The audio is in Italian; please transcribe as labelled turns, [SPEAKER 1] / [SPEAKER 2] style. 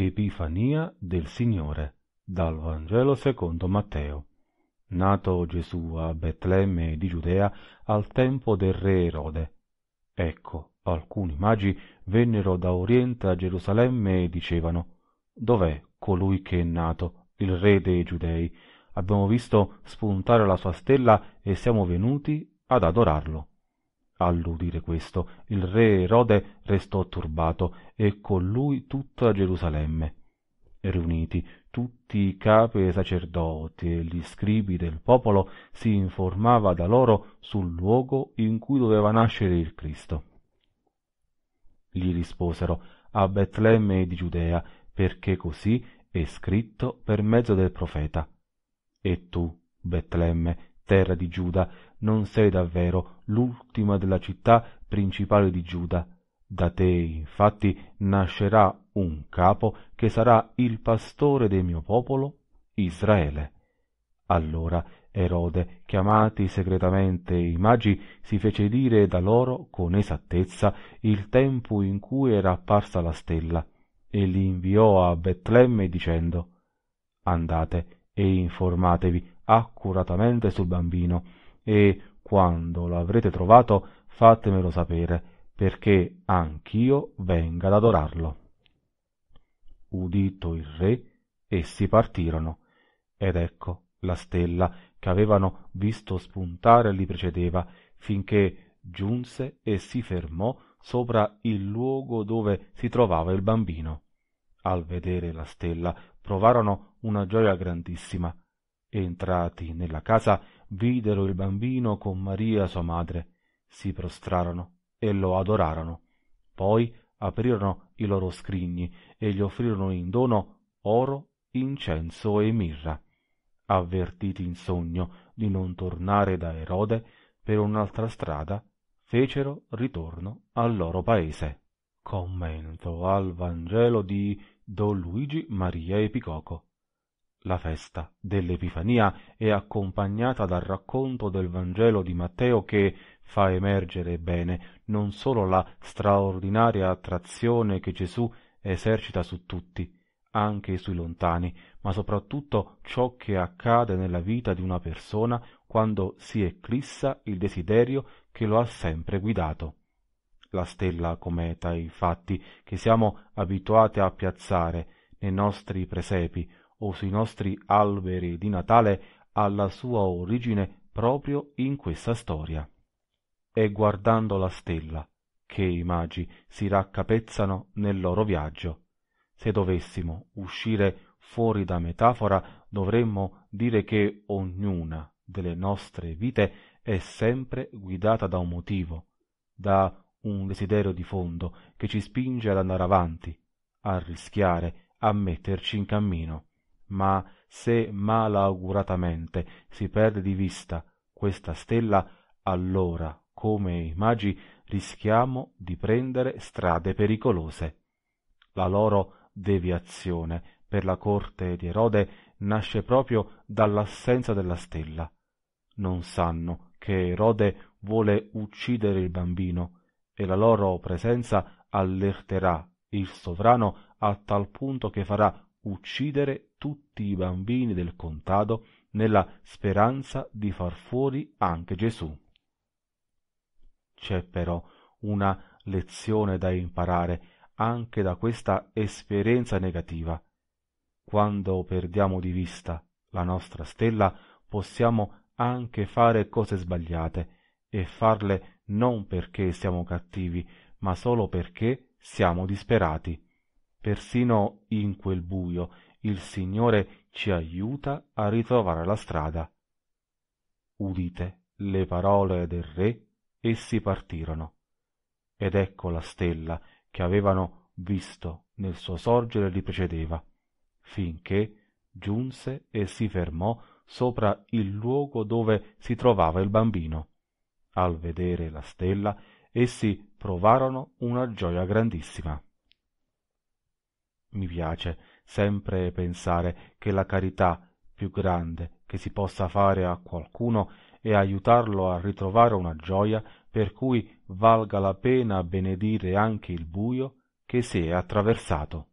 [SPEAKER 1] Epifania del Signore dal Vangelo secondo Matteo. Nato Gesù a Betlemme di Giudea al tempo del re Erode. Ecco, alcuni magi vennero da Oriente a Gerusalemme e dicevano Dov'è colui che è nato, il re dei Giudei? Abbiamo visto spuntare la sua stella e siamo venuti ad adorarlo. All'udire questo, il re Erode restò turbato e con lui tutta Gerusalemme. E riuniti tutti i capi e sacerdoti e gli scribi del popolo si informava da loro sul luogo in cui doveva nascere il Cristo. Gli risposero a Betlemme di Giudea, perché così è scritto per mezzo del profeta. E tu, Betlemme, terra di Giuda, non sei davvero l'ultima della città principale di Giuda. Da te, infatti, nascerà un capo che sarà il pastore del mio popolo, Israele. Allora Erode, chiamati segretamente i magi, si fece dire da loro con esattezza il tempo in cui era apparsa la stella, e li inviò a Betlemme dicendo Andate e informatevi accuratamente sul bambino, e quando l'avrete trovato fatemelo sapere, perché anch'io venga ad adorarlo. Udito il re, essi partirono, ed ecco la stella che avevano visto spuntare li precedeva, finché giunse e si fermò sopra il luogo dove si trovava il bambino. Al vedere la stella provarono una gioia grandissima. Entrati nella casa, videro il bambino con Maria sua madre, si prostrarono e lo adorarono. Poi aprirono i loro scrigni e gli offrirono in dono oro, incenso e mirra. Avvertiti in sogno di non tornare da Erode per un'altra strada, fecero ritorno al loro paese. Commento al Vangelo di Don Luigi Maria Epicoco. La festa dell'Epifania è accompagnata dal racconto del Vangelo di Matteo che fa emergere bene non solo la straordinaria attrazione che Gesù esercita su tutti, anche sui lontani, ma soprattutto ciò che accade nella vita di una persona quando si eclissa il desiderio che lo ha sempre guidato. La stella cometa, infatti, che siamo abituati a piazzare nei nostri presepi o sui nostri alberi di Natale alla sua origine proprio in questa storia. È guardando la stella che i magi si raccapezzano nel loro viaggio. Se dovessimo uscire fuori da metafora, dovremmo dire che ognuna delle nostre vite è sempre guidata da un motivo, da un desiderio di fondo che ci spinge ad andare avanti, a rischiare, a metterci in cammino ma se malauguratamente si perde di vista questa stella, allora, come i magi, rischiamo di prendere strade pericolose. La loro deviazione per la corte di Erode nasce proprio dall'assenza della stella. Non sanno che Erode vuole uccidere il bambino e la loro presenza allerterà il sovrano a tal punto che farà uccidere tutti i bambini del contado nella speranza di far fuori anche Gesù. C'è però una lezione da imparare anche da questa esperienza negativa. Quando perdiamo di vista la nostra stella, possiamo anche fare cose sbagliate e farle non perché siamo cattivi, ma solo perché siamo disperati. Persino in quel buio il Signore ci aiuta a ritrovare la strada. Udite le parole del re essi partirono. Ed ecco la stella che avevano visto nel suo sorgere li precedeva, finché giunse e si fermò sopra il luogo dove si trovava il bambino. Al vedere la stella, essi provarono una gioia grandissima. Mi piace sempre pensare che la carità più grande che si possa fare a qualcuno è aiutarlo a ritrovare una gioia per cui valga la pena benedire anche il buio che si è attraversato.